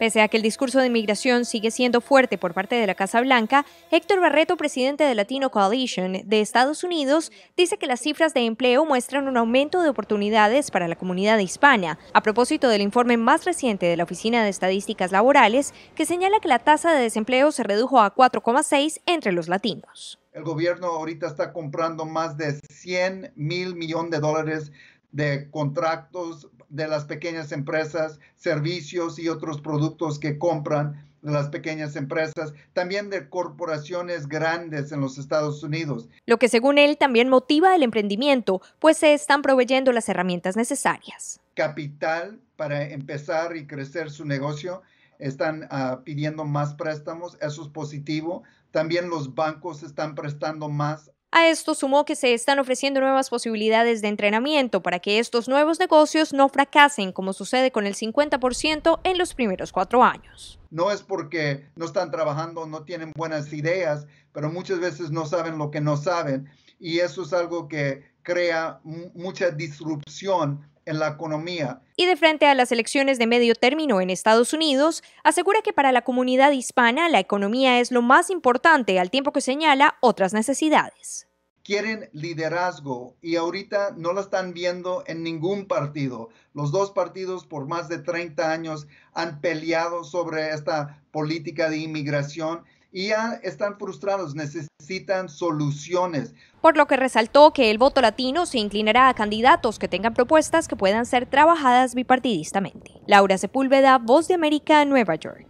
Pese a que el discurso de inmigración sigue siendo fuerte por parte de la Casa Blanca, Héctor Barreto, presidente de Latino Coalition de Estados Unidos, dice que las cifras de empleo muestran un aumento de oportunidades para la comunidad hispana, a propósito del informe más reciente de la Oficina de Estadísticas Laborales, que señala que la tasa de desempleo se redujo a 4,6 entre los latinos. El gobierno ahorita está comprando más de 100 mil millones de dólares de contratos de las pequeñas empresas, servicios y otros productos que compran las pequeñas empresas, también de corporaciones grandes en los Estados Unidos. Lo que según él también motiva el emprendimiento, pues se están proveyendo las herramientas necesarias. Capital para empezar y crecer su negocio, están ah, pidiendo más préstamos, eso es positivo. También los bancos están prestando más a esto sumó que se están ofreciendo nuevas posibilidades de entrenamiento para que estos nuevos negocios no fracasen como sucede con el 50% en los primeros cuatro años. No es porque no están trabajando, no tienen buenas ideas, pero muchas veces no saben lo que no saben y eso es algo que crea mucha disrupción la economía. Y de frente a las elecciones de medio término en Estados Unidos, asegura que para la comunidad hispana la economía es lo más importante, al tiempo que señala otras necesidades. Quieren liderazgo y ahorita no lo están viendo en ningún partido. Los dos partidos por más de 30 años han peleado sobre esta política de inmigración y ya están frustrados, necesitan soluciones. Por lo que resaltó que el voto latino se inclinará a candidatos que tengan propuestas que puedan ser trabajadas bipartidistamente. Laura Sepúlveda, Voz de América, Nueva York.